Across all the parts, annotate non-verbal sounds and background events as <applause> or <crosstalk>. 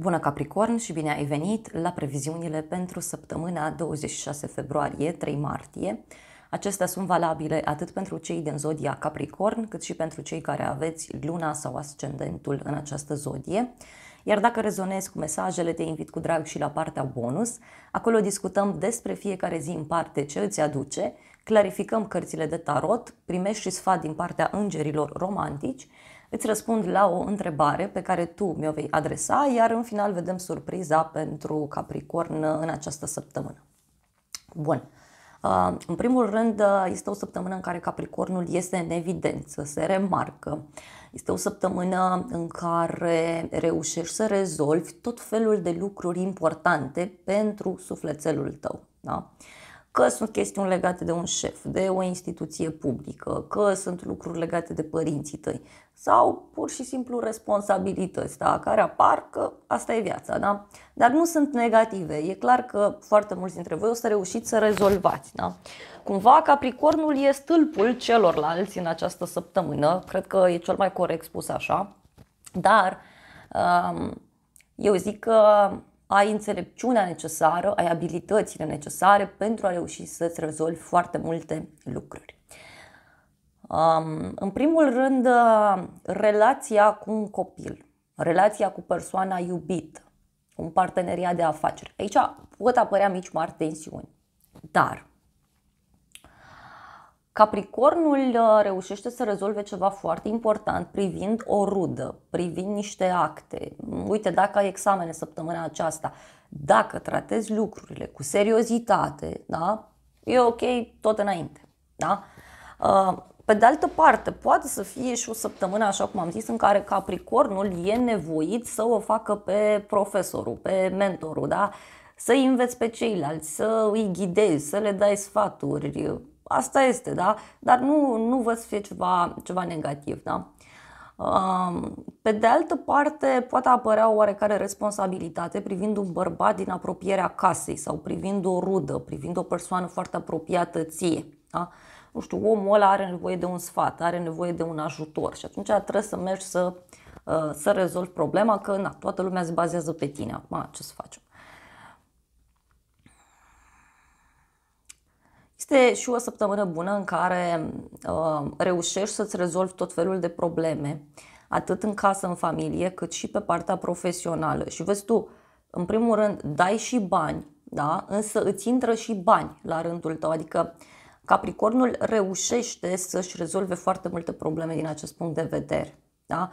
Bună Capricorn și bine ai venit la previziunile pentru săptămâna 26 februarie-3 martie. Acestea sunt valabile atât pentru cei din zodia Capricorn, cât și pentru cei care aveți luna sau ascendentul în această zodie. Iar dacă rezonezi cu mesajele, te invit cu drag și la partea bonus. Acolo discutăm despre fiecare zi în parte ce îți aduce, clarificăm cărțile de tarot, primești și sfat din partea îngerilor romantici, îți răspund la o întrebare pe care tu mi-o vei adresa, iar în final vedem surpriza pentru Capricorn în această săptămână. Bun. Uh, în primul rând, uh, este o săptămână în care Capricornul este în evidență, se remarcă. Este o săptămână în care reușești să rezolvi tot felul de lucruri importante pentru sufletelul tău. Da? Uh, că sunt chestiuni legate de un șef, de o instituție publică, că sunt lucruri legate de părinții tăi sau pur și simplu responsabilități da, care apar că asta e viața. Da? Dar nu sunt negative. E clar că foarte mulți dintre voi o să reușiți să rezolvați. Da? Cumva Capricornul e stâlpul celorlalți în această săptămână. Cred că e cel mai corect spus așa. Dar um, eu zic că ai înțelepciunea necesară, ai abilitățile necesare pentru a reuși să-ți rezolvi foarte multe lucruri. În primul rând, relația cu un copil, relația cu persoana iubită, un parteneriat de afaceri. Aici pot apărea mici mari tensiuni, dar Capricornul uh, reușește să rezolve ceva foarte important privind o rudă, privind niște acte. Uite, dacă ai examene săptămâna aceasta, dacă tratezi lucrurile cu seriozitate, da, e ok tot înainte. Da? Uh, pe de altă parte, poate să fie și o săptămână, așa cum am zis, în care Capricornul e nevoit să o facă pe profesorul, pe mentorul, da? să-i înveți pe ceilalți, să îi ghidezi, să le dai sfaturi, Asta este, da? Dar nu, nu vă să fie ceva, ceva negativ, da? Um, pe de altă parte, poate apărea o oarecare responsabilitate privind un bărbat din apropierea casei sau privind o rudă, privind o persoană foarte apropiată ție. Da? Nu știu, omul ăla are nevoie de un sfat, are nevoie de un ajutor și atunci trebuie să mergi să, uh, să rezolvi problema că na, toată lumea se bazează pe tine. Acum ce să facem? este și o săptămână bună în care uh, reușești să-ți rezolvi tot felul de probleme, atât în casă, în familie, cât și pe partea profesională. Și vezi tu, în primul rând, dai și bani, da? însă îți intră și bani la rândul tău, adică Capricornul reușește să-și rezolve foarte multe probleme din acest punct de vedere. Da?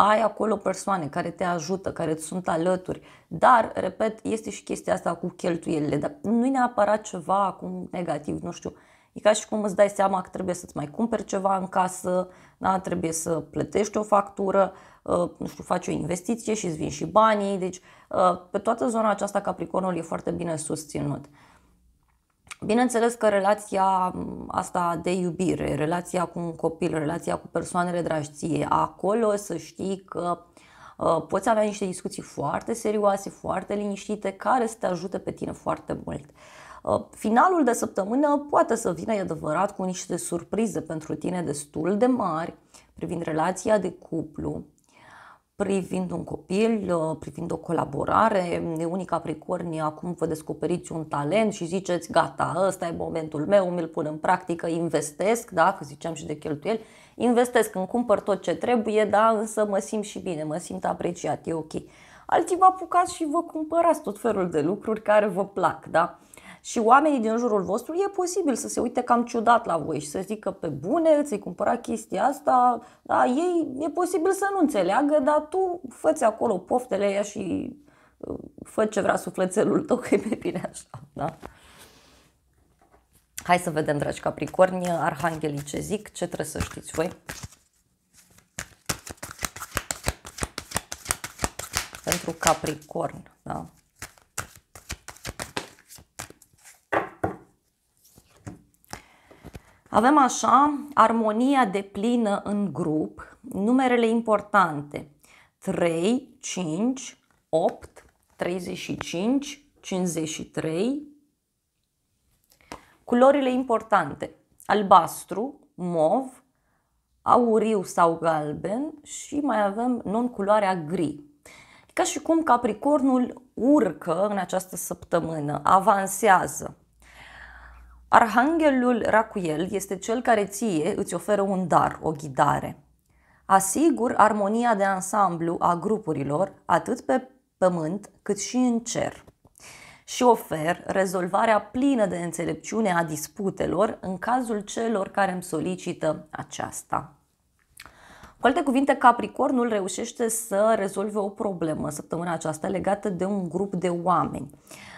ai acolo persoane care te ajută, care îți sunt alături, dar, repet, este și chestia asta cu cheltuielile, dar nu e neapărat ceva acum negativ, nu știu, E ca și cum îți dai seama că trebuie să-ți mai cumperi ceva în casă, da? trebuie să plătești o factură, uh, nu știu, faci o investiție și îți vin și banii. Deci, uh, pe toată zona aceasta Capricornul e foarte bine susținut. Bineînțeles că relația asta de iubire, relația cu un copil, relația cu persoanele dragiție, acolo să știi că uh, poți avea niște discuții foarte serioase, foarte liniștite, care să te ajute pe tine foarte mult. Uh, finalul de săptămână poate să vină, e adevărat, cu niște surprize pentru tine destul de mari privind relația de cuplu, privind un copil, uh, privind o colaborare, unica pricornie, acum vă descoperiți un talent și ziceți gata, ăsta e momentul meu, mi-l pun în practică, investesc, da, că ziceam și de cheltuieli, investesc, îmi cumpăr tot ce trebuie, da, însă mă simt și bine, mă simt apreciat, e ok. Alții vă apucați și vă cumpărați tot felul de lucruri care vă plac, da? și oamenii din jurul vostru e posibil să se uite cam ciudat la voi și să zică pe bune, ți-ai cumpărat chestia asta, da, ei e posibil să nu înțeleagă, dar tu făți acolo poftele aia și uh, fă ce vrea sufletelul tău, <laughs> că e pe bine așa, da? Hai să vedem, dragi capricorni, arhanghelii ce zic, ce trebuie să știți voi. Pentru capricorn, da? Avem așa armonia de plină în grup, numerele importante 3, 5, 8, 35, 53, culorile importante albastru, mov, auriu sau galben și mai avem non-culoarea gri. Ca și cum Capricornul urcă în această săptămână, avansează Arhanghelul Racuel este cel care ție îți oferă un dar, o ghidare. Asigur armonia de ansamblu a grupurilor, atât pe pământ cât și în cer. Și ofer rezolvarea plină de înțelepciune a disputelor în cazul celor care îmi solicită aceasta. Cu alte cuvinte, Capricornul reușește să rezolve o problemă săptămâna aceasta legată de un grup de oameni. Uh,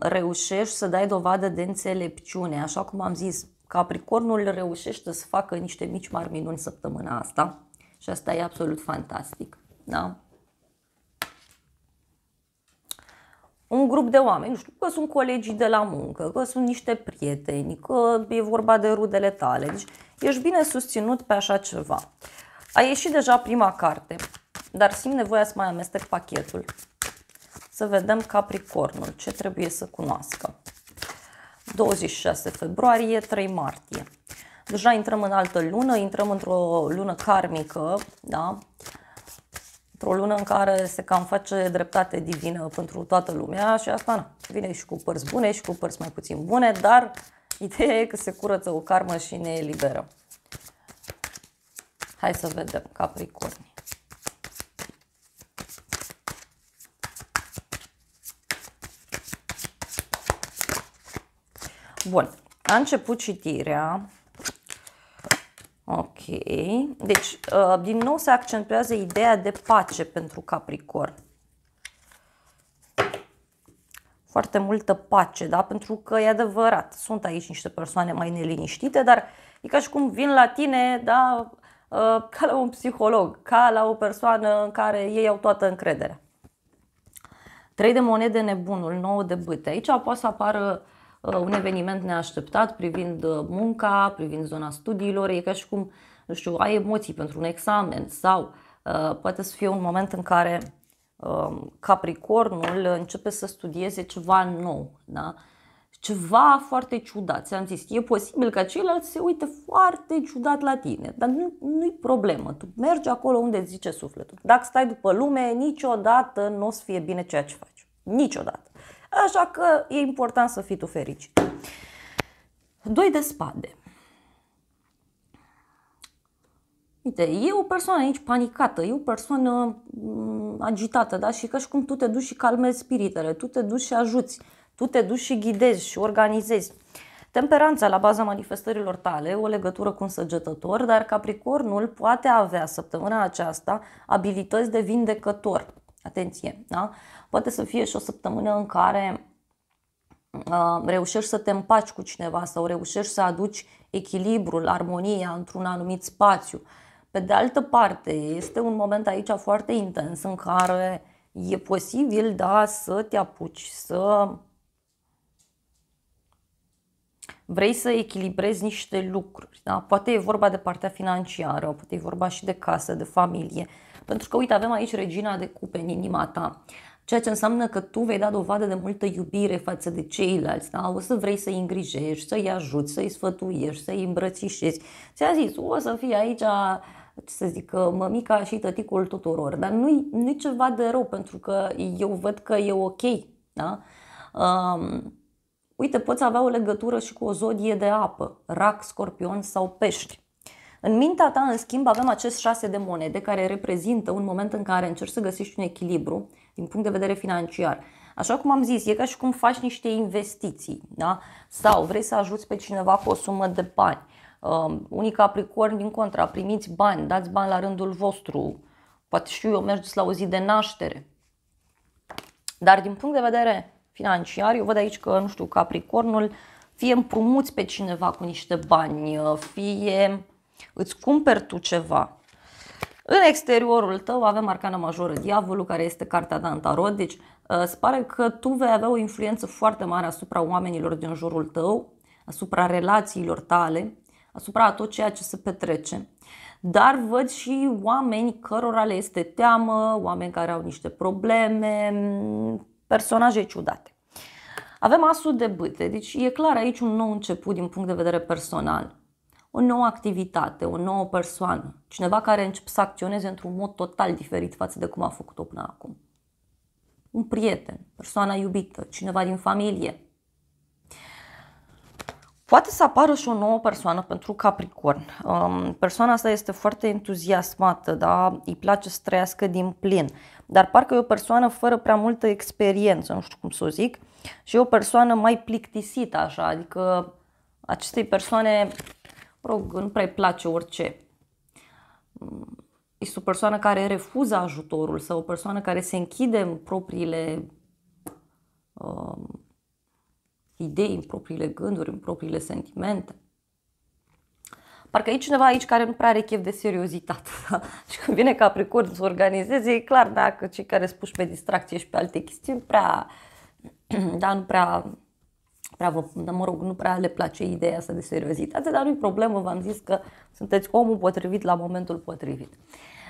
reușești să dai dovadă de înțelepciune. Așa cum am zis, Capricornul reușește să facă niște mici mari minuni săptămâna asta și asta e absolut fantastic. Da? un grup de oameni, nu știu, că sunt colegii de la muncă, că sunt niște prieteni, că e vorba de rudele tale. Deci ești bine susținut pe așa ceva. A ieșit deja prima carte, dar simt nevoia să mai amestec pachetul. Să vedem Capricornul, ce trebuie să cunoască. 26 februarie, 3 martie. Deja intrăm în altă lună, intrăm într-o lună karmică, da? într-o lună în care se cam face dreptate divină pentru toată lumea și asta na, vine și cu părți bune și cu părți mai puțin bune, dar ideea e că se curăță o karmă și ne eliberă. Hai să vedem Capricorni. Bun, a început citirea. Ok, deci uh, din nou se accentuează ideea de pace pentru Capricorn. Foarte multă pace, da? Pentru că e adevărat, sunt aici niște persoane mai neliniștite, dar e ca și cum vin la tine, da? Uh, ca la un psiholog, ca la o persoană în care ei au toată încrederea. Trei de monede nebunul, nouă de bâte. Aici poate să apară uh, Uh, un eveniment neașteptat privind uh, munca, privind zona studiilor, e ca și cum, nu știu, ai emoții pentru un examen sau uh, poate să fie un moment în care um, Capricornul începe să studieze ceva nou, da? ceva foarte ciudat. Ți-am zis, e posibil ca ceilalți se uite foarte ciudat la tine, dar nu, nu-i problemă. Tu mergi acolo unde îți zice sufletul. Dacă stai după lume, niciodată nu o să fie bine ceea ce faci. Niciodată. Așa că e important să fii tu fericit. Doi de spade. Uite, e o persoană aici panicată, e o persoană mm, agitată, da? Și ca și cum tu te duci și calmezi spiritele, tu te duci și ajuți, tu te duci și ghidezi și organizezi. Temperanța la baza manifestărilor tale, o legătură cu un săgetător, dar Capricornul poate avea săptămâna aceasta abilități de vindecător. Atenție, da? Poate să fie și o săptămână în care uh, reușești să te împaci cu cineva sau reușești să aduci echilibrul, armonia într-un anumit spațiu. Pe de altă parte, este un moment aici foarte intens în care e posibil, da, să te apuci, să vrei să echilibrezi niște lucruri. Da? Poate e vorba de partea financiară, poate e vorba și de casă, de familie. Pentru că, uite, avem aici regina de cupe în inima ta ceea ce înseamnă că tu vei da dovadă de multă iubire față de ceilalți, da? o să vrei să-i îngrijești, să-i ajuți, să-i sfătuiești, să-i îmbrățișezi. Ți-a zis, o să fii aici să zic, mămica și tăticul tuturor, dar nu-i, nu ceva de rău, pentru că eu văd că e ok. Da? Um, uite, poți avea o legătură și cu o zodie de apă, rac, scorpion sau pești. În mintea ta, în schimb, avem acest șase de monede care reprezintă un moment în care încerci să găsești un echilibru din punct de vedere financiar. Așa cum am zis, e ca și cum faci niște investiții da? sau vrei să ajuți pe cineva cu o sumă de bani. Uh, unii capricorni, din contra, primiți bani, dați bani la rândul vostru, poate și eu, mergeți la o zi de naștere. Dar din punct de vedere financiar, eu văd aici că, nu știu, capricornul fie împrumuți pe cineva cu niște bani, fie îți cumperi tu ceva. În exteriorul tău avem arcana majoră, diavolul, care este cartea ta deci uh, se pare că tu vei avea o influență foarte mare asupra oamenilor din jurul tău, asupra relațiilor tale, asupra tot ceea ce se petrece. Dar văd și oameni cărora le este teamă, oameni care au niște probleme, personaje ciudate. Avem asul de bâte, deci e clar aici un nou început din punct de vedere personal o nouă activitate, o nouă persoană, cineva care începe să acționeze într-un mod total diferit față de cum a făcut-o până acum. Un prieten, persoana iubită, cineva din familie. Poate să apară și o nouă persoană pentru Capricorn. Um, persoana asta este foarte entuziasmată, da? îi place să trăiască din plin, dar parcă e o persoană fără prea multă experiență, nu știu cum să o zic, și e o persoană mai plictisită, așa, adică acestei persoane rog, nu prea place orice. Mm, este o persoană care refuză ajutorul sau o persoană care se închide în propriile uh, idei, în propriile gânduri, în propriile sentimente. Parcă e cineva aici care nu prea are chef de seriozitate. Da? <laughs> Și când vine Capricorn să organizeze, e clar dacă cei care spuși pe distracție și pe alte chestiuni prea, <clears throat> da, nu prea prea vă, mă rog, nu prea le place ideea asta de seriozitate, dar nu-i problemă, v-am zis că sunteți omul potrivit la momentul potrivit.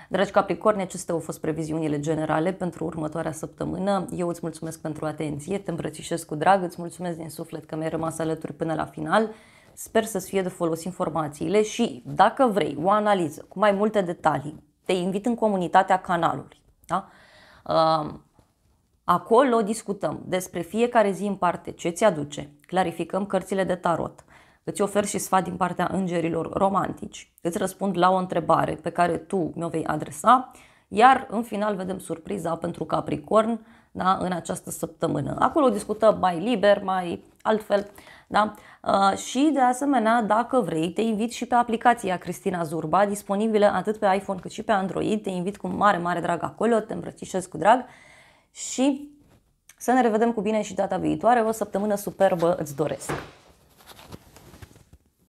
Dragi Capricorni, acestea au fost previziunile generale pentru următoarea săptămână. Eu îți mulțumesc pentru atenție, te îmbrățișez cu drag, îți mulțumesc din suflet că mi-ai rămas alături până la final. Sper să-ți fie de folos informațiile și, dacă vrei, o analiză cu mai multe detalii, te invit în comunitatea canalului. Da? Uh, Acolo discutăm despre fiecare zi în parte ce ți-aduce, clarificăm cărțile de tarot, îți ofer și sfat din partea îngerilor romantici, îți răspund la o întrebare pe care tu mi-o vei adresa, iar în final vedem surpriza pentru Capricorn da, în această săptămână. Acolo discutăm mai liber, mai altfel. Da? Uh, și de asemenea, dacă vrei, te invit și pe aplicația Cristina Zurba, disponibilă atât pe iPhone cât și pe Android. Te invit cu mare, mare drag acolo, te îmbrățișez cu drag și să ne revedem cu bine și data viitoare. O săptămână superbă îți doresc!